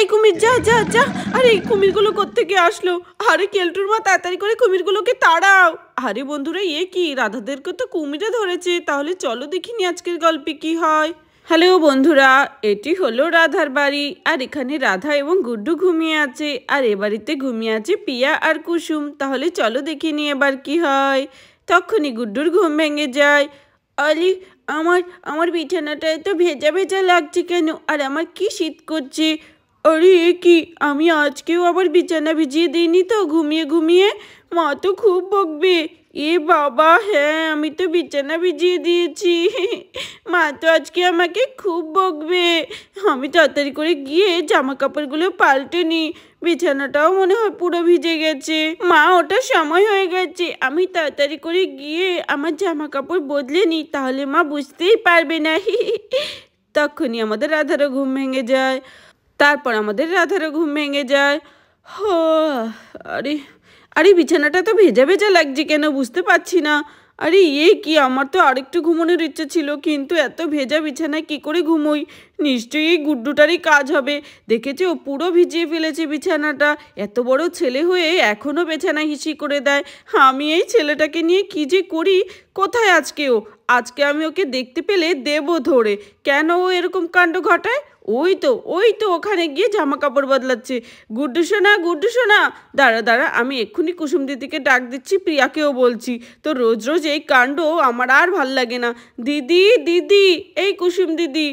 এই কুমির যা যা যা আরে এই কুমিরগুলো থেকে আসলো আরে কেলটুর মা তাড়াতাড়ি করে কুমিরগুলোকে তাড়াও আরে বন্ধুরা ইয়ে কি রাধাদেরকে তো কুমিরে ধরেছে তাহলে চলো দেখিনি আজকের গল্পে কি হয় হ্যালো বন্ধুরা এটি হলো রাধার বাড়ি আর এখানে রাধা এবং গুড্ডু ঘুমিয়ে আছে আর এ বাড়িতে ঘুমিয়ে আছে পিয়া আর কুসুম তাহলে চলো দেখে নি এবার কি হয় তখনই গুড্ডুর ঘুম ভেঙে যায় আলি আমার আমার বিছানাটায় তো ভেজা ভেজা লাগছে কেন আর আমার কি শীত করছে আরে এ কি আমি আজকেও আবার বিছানা ভিজিয়ে দিইনি তো ঘুমিয়ে ঘুমিয়ে মা তো খুব বকবে এ বাবা হ্যাঁ আমি তো বিছানা ভিজিয়ে দিয়েছি মা তো আজকে আমাকে খুব বকবে আমি তাড়াতাড়ি করে গিয়ে জামা কাপড়গুলো পাল্টে নিই বিছানাটাও মনে হয় পুরো ভিজে গেছে মা ওটা সময় হয়ে গেছে আমি তাড়াতাড়ি করে গিয়ে আমার জামা কাপড় বদলে নিই তাহলে মা বুঝতেই পারবে না তখনই আমাদের রাধারও ঘুম ভেঙে যায় তারপর আমাদের রাধারে ঘুম ভেঙে যায় হো আরে আরে বিছানাটা তো ভেজা ভেজা লাগছে কেন বুঝতে পারছি না আরে এ কি আমার তো আরেকটু ঘুমানোর ইচ্ছে ছিল কিন্তু এত ভেজা বিছানায় কি করে ঘুমোই নিশ্চয়ই এই গুড্ডুটারই কাজ হবে দেখেছে ও পুরো ভিজিয়ে ফেলেছে বিছানাটা এত বড় ছেলে হয়ে এখনও বিছানায় হিসি করে দেয় আমি এই ছেলেটাকে নিয়ে কি যে করি কোথায় আজকে ও আজকে আমি ওকে দেখতে পেলে দেব ধরে কেন ও এরকম কাণ্ড ঘটায় ওই তো ওই তো ওখানে গিয়ে জামা কাপড় বদলাচ্ছে গুড্ডু সোনা গুড্ডু সোনা দাঁড়া দাঁড়া আমি এক্ষুনি কুসুম দিদিকে ডাক দিচ্ছি প্রিয়াকেও বলছি তো রোজ রোজ সেই কাণ্ড আমার আর ভাল লাগে না দিদি দিদি এই কুসুম দিদি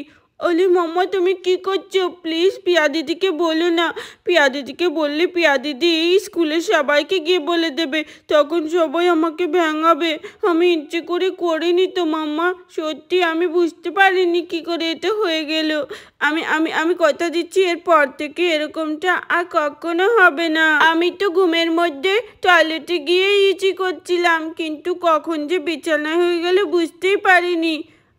অলি মাম্মা তুমি কি করছো প্লিজ পিয়া দিদিকে বলো না পিয়া দিদিকে বললে পিয়া দিদি স্কুলের সবাইকে গিয়ে বলে দেবে তখন সবাই আমাকে ভেঙাবে আমি ইচ্ছে করে করিনি তো মাম্মা সত্যি আমি বুঝতে পারিনি কি করে এটা হয়ে গেল আমি আমি আমি কথা দিচ্ছি এরপর থেকে এরকমটা আর কখনো হবে না আমি তো ঘুমের মধ্যে টয়লেটে গিয়ে ইচি করছিলাম কিন্তু কখন যে বিছানা হয়ে গেল বুঝতেই পারিনি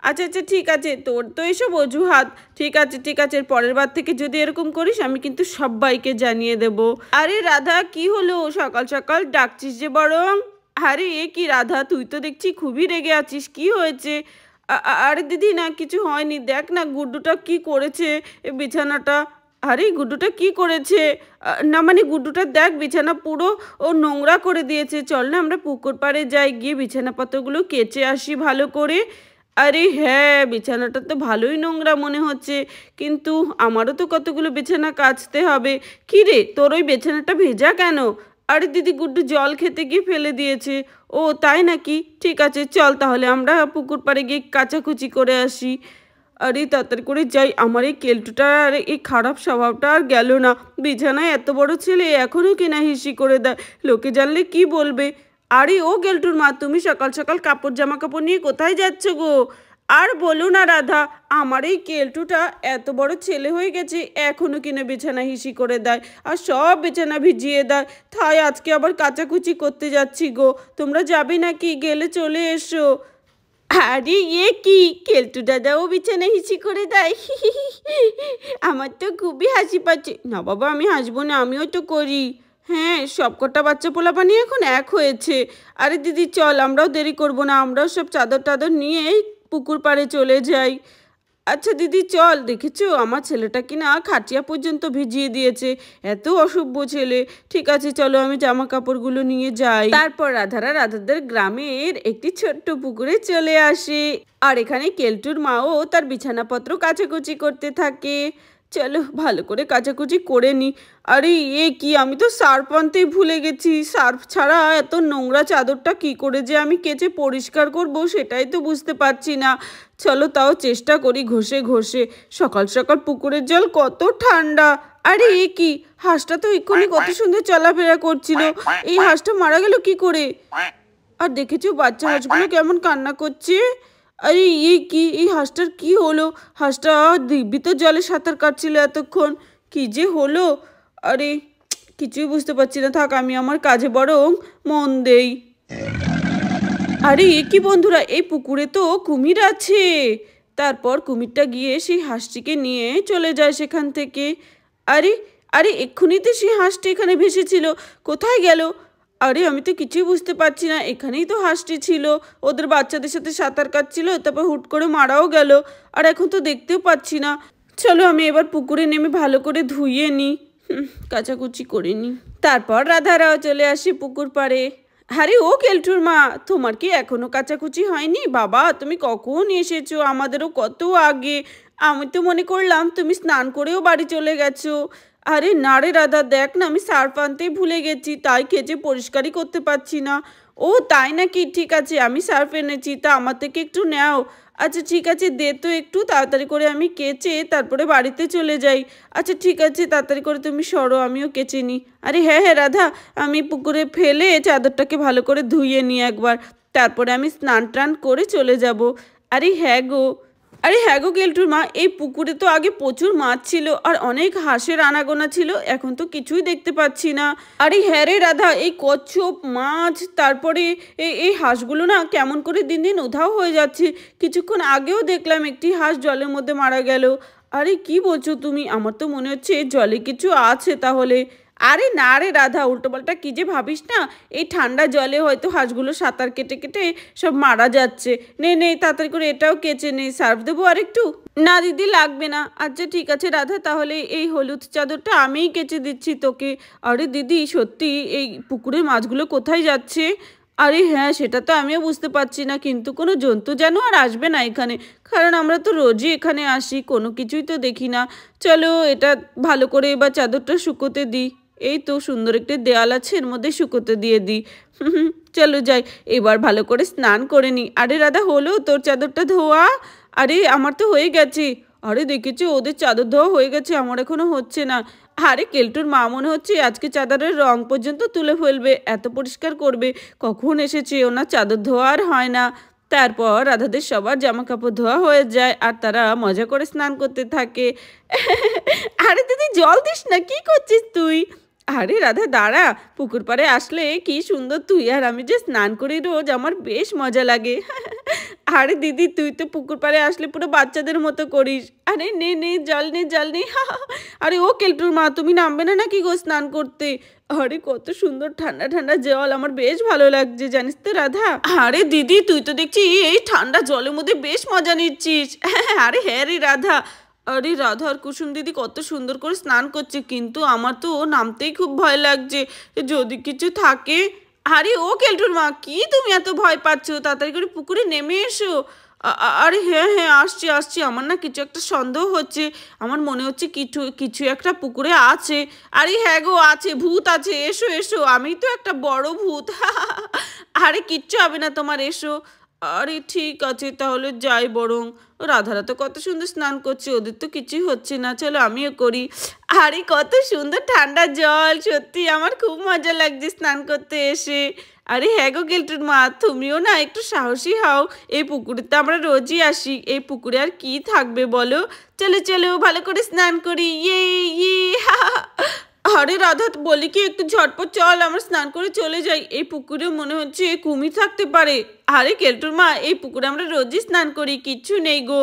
আচ্ছা আচ্ছা ঠিক আছে তোর তো এসব অজুহাত ঠিক আছে ঠিক আছে পরের বার থেকে যদি এরকম করিস আমি কিন্তু সবাইকে জানিয়ে দেব আরে রাধা কি হলো সকাল সকাল ডাকছিস যে বরং আরে এ কি রাধা তুই তো দেখছি খুবই রেগে আছিস কি হয়েছে আরে দিদি না কিছু হয়নি দেখ না গুড্ডুটা কি করেছে বিছানাটা আরে গুড্ডুটা কি করেছে না মানে গুড্ডুটা দেখ বিছানা পুরো ও নোংরা করে দিয়েছে চল না আমরা পুকুর পাড়ে যাই গিয়ে বিছানাপত্রগুলো কেচে আসি ভালো করে আরে হ্যাঁ বিছানাটা তো ভালোই নোংরা মনে হচ্ছে কিন্তু আমারও তো কতগুলো বিছানা কাচতে হবে কী রে তোর ওই বিছানাটা ভেজা কেন আরে দিদি গুড্ডু জল খেতে গিয়ে ফেলে দিয়েছে ও তাই নাকি ঠিক আছে চল তাহলে আমরা পুকুর পাড়ে গিয়ে কাচাকুচি করে আসি আরে তাড়াতাড়ি করে যাই আমার এই কেলটুটা আর এই খারাপ স্বভাবটা আর গেল না বিছানায় এত বড় ছেলে এখনও কিনা হিসি করে দেয় লোকে জানলে কি বলবে আরে ও গেলটুর মা তুমি সকাল সকাল কাপড় জামা কাপড় নিয়ে কোথায় যাচ্ছ গো আর বলো না রাধা আমার এই কেলটুটা এত বড় ছেলে হয়ে গেছে এখনও কিনা বিছানা হিসি করে দেয় আর সব বিছানা ভিজিয়ে দেয় তাই আজকে আবার কাচাকুচি করতে যাচ্ছি গো তোমরা যাবে নাকি গেলে চলে এসো আরে এ কি কেলটু দাদাও বিছানা হিসি করে দেয় আমার তো খুবই হাসি পাচ্ছে না বাবা আমি হাসবো না আমিও তো করি হ্যাঁ সবকটা বাচ্চা পোলা পানি এখন এক হয়েছে আরে দিদি চল আমরাও দেরি করব না আমরাও সব চাদর টাদর নিয়ে পুকুর পাড়ে চলে যাই আচ্ছা দিদি চল দেখেছো আমার ছেলেটা কিনা খাটিয়া পর্যন্ত ভিজিয়ে দিয়েছে এত অসভ্য ছেলে ঠিক আছে চলো আমি জামা কাপড়গুলো নিয়ে যাই তারপর রাধারা রাধাদের গ্রামের একটি ছোট্ট পুকুরে চলে আসে আর এখানে কেলটুর মাও তার বিছানাপত্র কাছাকুচি করতে থাকে চলো ভালো করে কাচাকুচি করে নি আরে এ কি আমি তো সার্ফ আনতেই ভুলে গেছি সার্ফ ছাড়া এত নোংরা চাদরটা কি করে যে আমি কেচে পরিষ্কার করব সেটাই তো বুঝতে পারছি না চলো তাও চেষ্টা করি ঘষে ঘষে সকাল সকাল পুকুরের জল কত ঠান্ডা আরে এ কি হাঁসটা তো এক্ষুনি কত সুন্দর চলাফেরা করছিল এই হাঁসটা মারা গেল কি করে আর দেখেছো বাচ্চা হাঁসগুলো কেমন কান্না করছে আরে ইয়ে কি এই হাঁসটার কি হলো হাঁসটা দিব্যি তো জলে সাঁতার কাটছিল এতক্ষণ কি যে হলো আরে কিছুই বুঝতে পারছি না থাক আমি আমার কাজে বরং মন দেই আরে এ কি বন্ধুরা এই পুকুরে তো কুমির আছে তারপর কুমিরটা গিয়ে সেই হাঁসটিকে নিয়ে চলে যায় সেখান থেকে আরে আরে এক্ষুনিতে সেই হাঁসটি এখানে ভেসেছিল কোথায় গেল আরে আমি তো কিছুই বুঝতে পারছি না এখানেই তো হাঁসটি ছিল ওদের বাচ্চাদের সাথে সাঁতার কাটছিল তারপর হুট করে মারাও গেল আর এখন তো দেখতেও পাচ্ছি না চলো আমি এবার পুকুরে নেমে ভালো করে ধুইয়ে নিই কাচাকুচি করে নিই তারপর রাধারাও চলে আসি পুকুর পাড়ে আরে ও কেলটুর মা তোমার কি এখনো কাচাকুচি হয়নি বাবা তুমি কখন এসেছো আমাদেরও কত আগে আমি তো মনে করলাম তুমি স্নান করেও বাড়ি চলে গেছো আরে না রে রাধা দেখ না আমি সার্ফ আনতেই ভুলে গেছি তাই কেচে পরিষ্কারই করতে পারছি না ও তাই নাকি ঠিক আছে আমি সার্ফ এনেছি তা আমার থেকে একটু নেও আচ্ছা ঠিক আছে দে তো একটু তাড়াতাড়ি করে আমি কেচে তারপরে বাড়িতে চলে যাই আচ্ছা ঠিক আছে তাড়াতাড়ি করে তুমি সরো আমিও কেচে নিই আরে হ্যাঁ হ্যাঁ রাধা আমি পুকুরে ফেলে চাদরটাকে ভালো করে ধুয়ে নিই একবার তারপরে আমি স্নান টান করে চলে যাব আরে হ্যাঁ গো আরে হ্যাঁ গো গেলটুর মা এই পুকুরে তো আগে প্রচুর মাছ ছিল আর অনেক হাঁসের আনাগোনা ছিল এখন তো কিছুই দেখতে পাচ্ছি না আরে এই হ্যারে রাধা এই কচ্ছপ মাছ তারপরে এই হাঁসগুলো না কেমন করে দিন দিন উধাও হয়ে যাচ্ছে কিছুক্ষণ আগেও দেখলাম একটি হাঁস জলের মধ্যে মারা গেল আরে কি বলছো তুমি আমার তো মনে হচ্ছে জলে কিছু আছে তাহলে আরে না রে রাধা উল্টোপাল্টা কী যে ভাবিস না এই ঠান্ডা জলে হয়তো হাঁসগুলো সাঁতার কেটে কেটে সব মারা যাচ্ছে নে নে তাড়াতাড়ি করে এটাও কেচে নে সার্ভ দেবো আর একটু না দিদি লাগবে না আচ্ছা ঠিক আছে রাধা তাহলে এই হলুদ চাদরটা আমিই কেচে দিচ্ছি তোকে আরে দিদি সত্যি এই পুকুরের মাছগুলো কোথায় যাচ্ছে আরে হ্যাঁ সেটা তো আমিও বুঝতে পারছি না কিন্তু কোনো জন্তু যেন আর আসবে না এখানে কারণ আমরা তো রোজই এখানে আসি কোনো কিছুই তো দেখি না চলো এটা ভালো করে এবার চাদরটা শুকোতে দিই এই তো সুন্দর একটা দেয়াল আছে এর মধ্যে শুকোতে দিয়ে দিই চলো যাই এবার ভালো করে স্নান করে নি আরে রাধা হলো তোর চাদরটা ধোয়া আরে আমার তো হয়ে গেছে আরে দেখেছি ওদের চাদর ধোয়া হয়ে গেছে আমার এখনো হচ্ছে না আরে কেলটুর মা মনে হচ্ছে আজকে চাদরের রং পর্যন্ত তুলে ফেলবে এত পরিষ্কার করবে কখন এসেছে ওনার চাদর ধোয়া আর হয় না তারপর রাধাদের সবার জামা কাপড় ধোয়া হয়ে যায় আর তারা মজা করে স্নান করতে থাকে আরে দিদি জল দিস না কি করছিস তুই আরে রাধা দাঁড়া পুকুর পাড়ে আসলে কি সুন্দর তুই আর আমি যে স্নান করি রোজ আমার বেশ মজা লাগে আরে দিদি তুই তো পুকুর পাড়ে আসলে পুরো বাচ্চাদের মতো করিস আরে নে নে জল নে জল নে আরে ও কেলটুর মা তুমি নামবে না নাকি গো স্নান করতে আরে কত সুন্দর ঠান্ডা ঠান্ডা জল আমার বেশ ভালো লাগছে জানিস তো রাধা আরে দিদি তুই তো দেখছি এই ঠান্ডা জলের মধ্যে বেশ মজা নিচ্ছিস আরে হ্যাঁ রে রাধা আরে রাধার কুসুম দিদি কত সুন্দর করে স্নান করছে কিন্তু আমার তো ও নামতেই খুব ভয় লাগছে যদি কিছু থাকে আরে ও কেলটুর মা কি তুমি এত ভয় পাচ্ছ তাড়াতাড়ি করে পুকুরে নেমে এসো আরে হ্যাঁ হ্যাঁ আসছি আসছি আমার না কিছু একটা সন্দেহ হচ্ছে আমার মনে হচ্ছে কিছু কিছু একটা পুকুরে আছে আরে হ্যাঁ গো আছে ভূত আছে এসো এসো আমি তো একটা বড় ভূত আরে কিচ্ছু হবে না তোমার এসো আরে ঠিক আছে তাহলে যাই বরং রাধারা তো কত সুন্দর স্নান করছে ওদের তো কিছুই হচ্ছে না চলো আমিও করি আরে কত সুন্দর ঠান্ডা জল সত্যি আমার খুব মজা লাগছে স্নান করতে এসে আরে হ্যাঁ গো গেলটুর মা তুমিও না একটু সাহসী হও এই পুকুরে তো আমরা রোজই আসি এই পুকুরে আর কি থাকবে বলো চলো চলো ভালো করে স্নান করি ইয়ে ইয়ে হা আরে রাধা বলি কি একটু ঝটপট চল আমরা স্নান করে চলে যাই এই পুকুরে মনে হচ্ছে কুমির থাকতে পারে আরে কেল্টুর মা এই পুকুরে আমরা রোজই স্নান করি কিচ্ছু নেই গো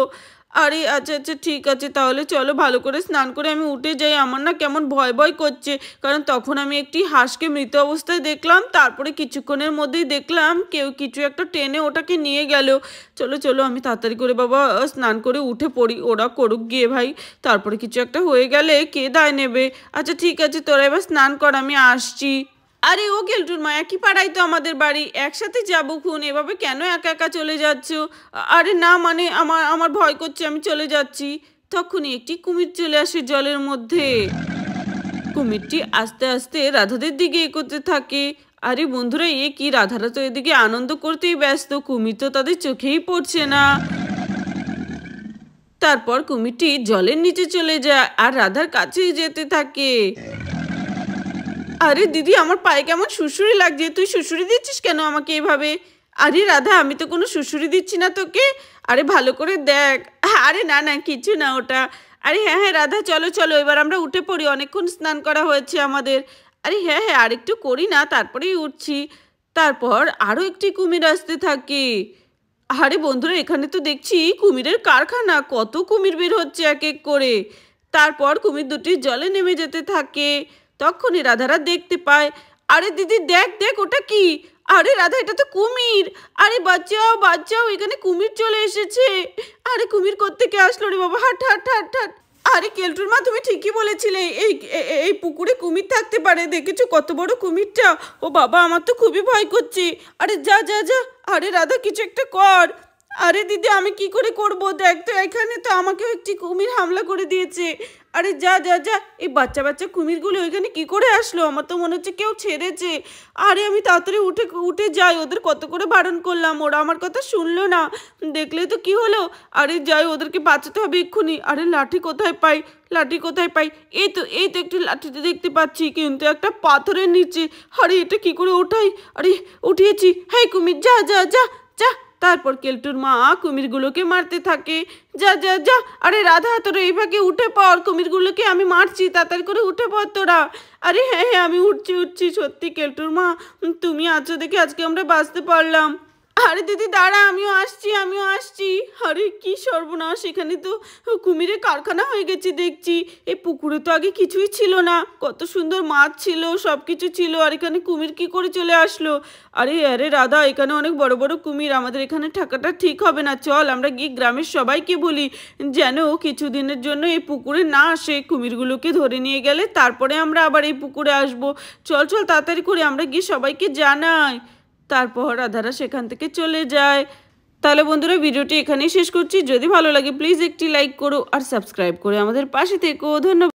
আরে আচ্ছা আচ্ছা ঠিক আছে তাহলে চলো ভালো করে স্নান করে আমি উঠে যাই আমার না কেমন ভয় ভয় করছে কারণ তখন আমি একটি হাঁসকে মৃত অবস্থায় দেখলাম তারপরে কিছুক্ষণের মধ্যেই দেখলাম কেউ কিছু একটা টেনে ওটাকে নিয়ে গেল চলো চলো আমি তাড়াতাড়ি করে বাবা স্নান করে উঠে পড়ি ওরা করুক গিয়ে ভাই তারপরে কিছু একটা হয়ে গেলে কে দায় নেবে আচ্ছা ঠিক আছে তোরা এবার স্নান কর আমি আসছি আরে ও গেলটুর মা একই পাড়ায় তো আমাদের বাড়ি একসাথে যাবো খুন এভাবে কেন একা একা চলে যাচ্ছ আরে না মানে আমার আমার ভয় করছে আমি চলে যাচ্ছি তখনই একটি কুমির চলে আসে জলের মধ্যে কুমিরটি আস্তে আস্তে রাধাদের দিকে এগোতে থাকে আরে বন্ধুরা এ কি রাধারা তো এদিকে আনন্দ করতেই ব্যস্ত কুমির তো তাদের চোখেই পড়ছে না তারপর কুমিরটি জলের নিচে চলে যায় আর রাধার কাছেই যেতে থাকে আরে দিদি আমার পায়ে কেমন শুশুরি লাগছে তুই শুশুরি দিচ্ছিস কেন আমাকে এভাবে আরে রাধা আমি তো কোনো শুশুরি দিচ্ছি না তোকে আরে ভালো করে দেখ আরে না না কিছু না ওটা আরে হ্যাঁ হ্যাঁ রাধা চলো চলো এবার আমরা উঠে পড়ি অনেকক্ষণ স্নান করা হয়েছে আমাদের আরে হ্যাঁ হ্যাঁ আরেকটু করি না তারপরেই উঠছি তারপর আরও একটি কুমির আসতে থাকে আরে বন্ধুরা এখানে তো দেখছি কুমিরের কারখানা কত কুমির বের হচ্ছে এক এক করে তারপর কুমির দুটি জলে নেমে যেতে থাকে তখনই রাধারা দেখতে পায় আরে দিদি দেখ দেখ ওটা কি আরে রাধা এটা তো কুমির আরে বাচ্চাও বাচ্চাও এখানে কুমির চলে এসেছে আরে কুমির কোত্থেকে আসলো রে বাবা হাট হাট হাট হাট আরে কেলটুর মা তুমি ঠিকই বলেছিলে এই এই পুকুরে কুমির থাকতে পারে দেখেছো কত বড় কুমিরটা ও বাবা আমার তো খুবই ভয় করছে আরে যা যা যা আরে রাধা কিছু একটা কর আরে দিদি আমি কি করে করব দেখ তো এখানে তো আমাকেও একটি কুমির হামলা করে দিয়েছে আরে যা যা যা এই বাচ্চা বাচ্চা কুমিরগুলো এখানে কি করে আসলো আমার তো মনে হচ্ছে কেউ ছেড়েছে আরে আমি তাড়াতাড়ি উঠে উঠে যাই ওদের কত করে বারণ করলাম ওরা আমার কথা শুনলো না দেখলে তো কি হলো আরে যাই ওদেরকে বাঁচাতে হবে এক্ষুনি আরে লাঠি কোথায় পাই লাঠি কোথায় পাই এই তো এই তো একটি লাঠিতে দেখতে পাচ্ছি কিন্তু একটা পাথরের নিচে আরে এটা কি করে ওঠাই আরে উঠিয়েছি হ্যাঁ কুমির যা যা যা যা তারপর কেলটুর মা কুমিরগুলোকে মারতে থাকে যা যা যা আরে রাধা তোরা এই ভাগে উঠে পড় কুমিরগুলোকে আমি মারছি তাড়াতাড়ি করে উঠে পড় তোরা আরে হ্যাঁ হ্যাঁ আমি উঠছি উঠছি সত্যি কেলটুর মা তুমি আছো দেখে আজকে আমরা বাঁচতে পারলাম আরে দিদি দাঁড়া আমিও আসছি আমিও আসছি আরে কি সর্বনাশ এখানে তো কুমিরের কারখানা হয়ে গেছে দেখছি এই পুকুরে তো আগে কিছুই ছিল না কত সুন্দর মাছ ছিল সব কিছু ছিল আর এখানে কুমির কি করে চলে আসলো আরে আরে রাধা এখানে অনেক বড় বড় কুমির আমাদের এখানে থাকাটা ঠিক হবে না চল আমরা গিয়ে গ্রামের সবাইকে বলি যেন কিছু দিনের জন্য এই পুকুরে না আসে কুমিরগুলোকে ধরে নিয়ে গেলে তারপরে আমরা আবার এই পুকুরে আসব চল চল তাড়াতাড়ি করে আমরা গিয়ে সবাইকে জানাই তারপর রাধারা সেখান থেকে চলে যায় তাহলে বন্ধুরা ভিডিওটি এখানেই শেষ করছি যদি ভালো লাগে প্লিজ একটি লাইক করো আর সাবস্ক্রাইব করে আমাদের পাশে থেকো ধন্যবাদ